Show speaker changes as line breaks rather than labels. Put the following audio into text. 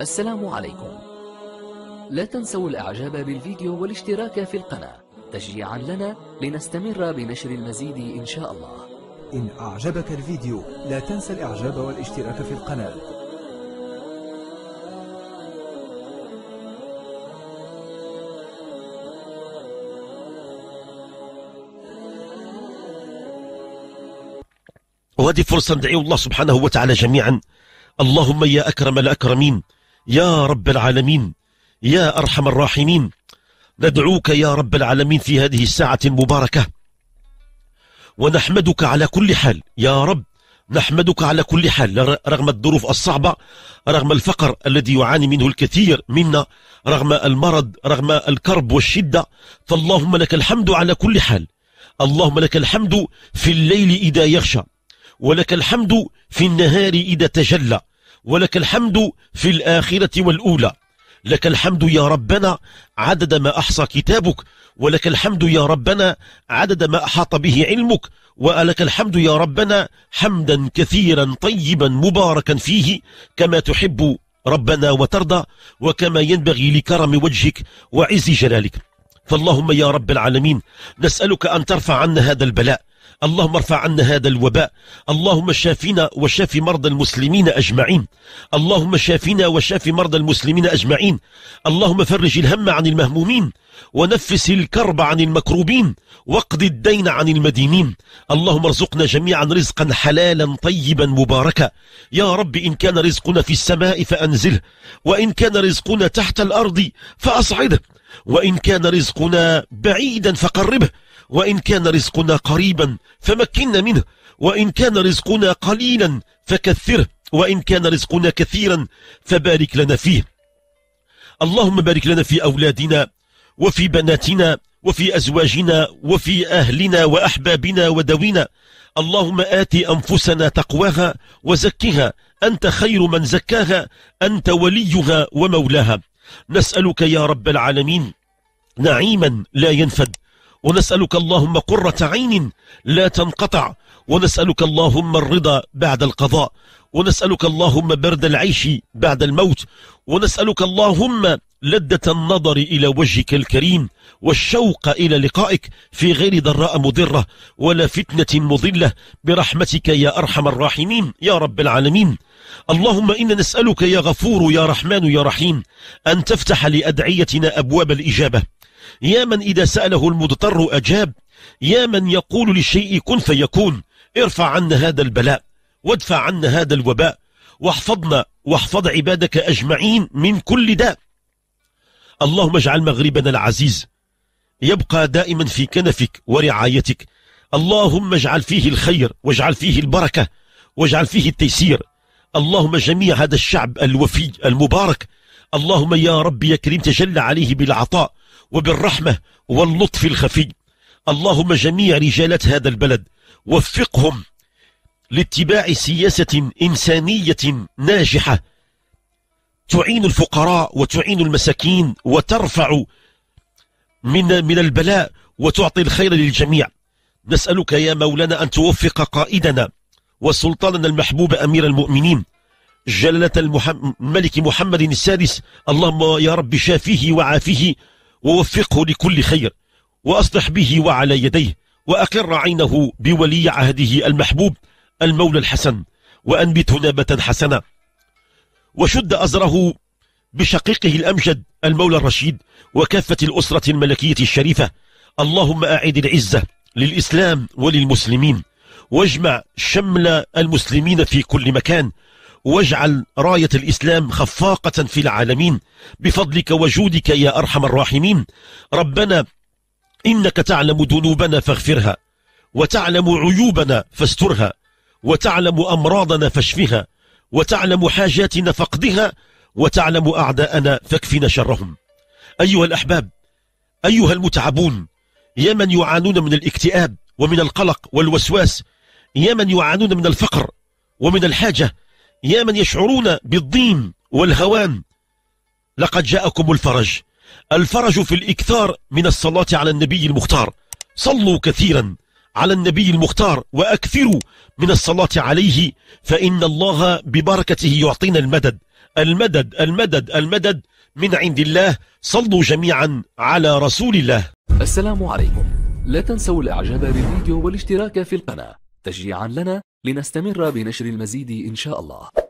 السلام عليكم لا تنسوا الإعجاب بالفيديو والاشتراك في القناة تشجيعا لنا لنستمر بنشر المزيد إن شاء الله إن أعجبك الفيديو لا تنسى الإعجاب والاشتراك في القناة وهذه فرصة ندعي الله سبحانه وتعالى جميعا اللهم يا أكرم الأكرمين يا رب العالمين يا أرحم الراحمين ندعوك يا رب العالمين في هذه الساعة المباركة ونحمدك على كل حال يا رب نحمدك على كل حال رغم الظروف الصعبة رغم الفقر الذي يعاني منه الكثير منا رغم المرض رغم الكرب والشدة فاللهم لك الحمد على كل حال اللهم لك الحمد في الليل إذا يغشى ولك الحمد في النهار إذا تجلى ولك الحمد في الآخرة والأولى لك الحمد يا ربنا عدد ما أحصى كتابك ولك الحمد يا ربنا عدد ما أحاط به علمك ولك الحمد يا ربنا حمدا كثيرا طيبا مباركا فيه كما تحب ربنا وترضى وكما ينبغي لكرم وجهك وعز جلالك فاللهم يا رب العالمين نسألك أن ترفع عنا هذا البلاء اللهم ارفع عنا هذا الوباء اللهم شافنا وشاف مرضى المسلمين أجمعين اللهم شافنا وشاف مرضى المسلمين أجمعين اللهم فرج الهم عن المهمومين ونفس الكرب عن المكروبين واقض الدين عن المدينين اللهم ارزقنا جميعا رزقا حلالا طيبا مباركا يا رب إن كان رزقنا في السماء فأنزله وإن كان رزقنا تحت الأرض فأصعده وإن كان رزقنا بعيدا فقربه وإن كان رزقنا قريبا فمكنا منه وإن كان رزقنا قليلا فكثره وإن كان رزقنا كثيرا فبارك لنا فيه اللهم بارك لنا في أولادنا وفي بناتنا وفي أزواجنا وفي أهلنا وأحبابنا ودوينا اللهم آت أنفسنا تقواها وزكها أنت خير من زكاها أنت وليها ومولاها نسألك يا رب العالمين نعيما لا ينفد ونسألك اللهم قرة عين لا تنقطع ونسألك اللهم الرضا بعد القضاء ونسألك اللهم برد العيش بعد الموت ونسألك اللهم لذة النظر إلى وجهك الكريم والشوق إلى لقائك في غير ضراء مضرة ولا فتنة مضلة برحمتك يا أرحم الراحمين يا رب العالمين اللهم إنا نسألك يا غفور يا رحمن يا رحيم أن تفتح لأدعيتنا أبواب الإجابة يا من إذا سأله المضطر أجاب يا من يقول للشيء كن فيكون ارفع عنا هذا البلاء وادفع عنا هذا الوباء واحفظنا واحفظ عبادك أجمعين من كل داء اللهم اجعل مغربنا العزيز يبقى دائما في كنفك ورعايتك اللهم اجعل فيه الخير واجعل فيه البركة واجعل فيه التيسير اللهم جميع هذا الشعب الوفي المبارك اللهم يا رب يا كريم تجلى عليه بالعطاء وبالرحمة واللطف الخفي اللهم جميع رجالات هذا البلد وفقهم لاتباع سياسة إنسانية ناجحة تعين الفقراء وتعين المساكين وترفع من من البلاء وتعطي الخير للجميع نسألك يا مولانا أن توفق قائدنا وسلطاننا المحبوب أمير المؤمنين جلالة الملك محمد السادس اللهم يا رب شافيه وعافيه ووفقه لكل خير وأصلح به وعلى يديه وأقر عينه بولي عهده المحبوب المولى الحسن وأنبته نابة حسنة وشد أزره بشقيقه الأمجد المولى الرشيد وكافة الأسرة الملكية الشريفة اللهم أعد العزة للإسلام وللمسلمين واجمع شمل المسلمين في كل مكان واجعل راية الإسلام خفاقة في العالمين بفضلك وجودك يا أرحم الراحمين ربنا إنك تعلم ذنوبنا فاغفرها وتعلم عيوبنا فاسترها وتعلم أمراضنا فاشفها وتعلم حاجاتنا فقدها وتعلم أعداءنا فاكفنا شرهم أيها الأحباب أيها المتعبون يا من يعانون من الاكتئاب ومن القلق والوسواس يا من يعانون من الفقر ومن الحاجة يا من يشعرون بالضيم والهوان لقد جاءكم الفرج الفرج في الإكثار من الصلاة على النبي المختار صلوا كثيرا على النبي المختار وأكثروا من الصلاة عليه فإن الله ببركته يعطينا المدد المدد المدد المدد من عند الله صلوا جميعا على رسول الله السلام عليكم لا تنسوا الإعجاب بالفيديو والاشتراك في القناة تشجيعا لنا لنستمر بنشر المزيد إن شاء الله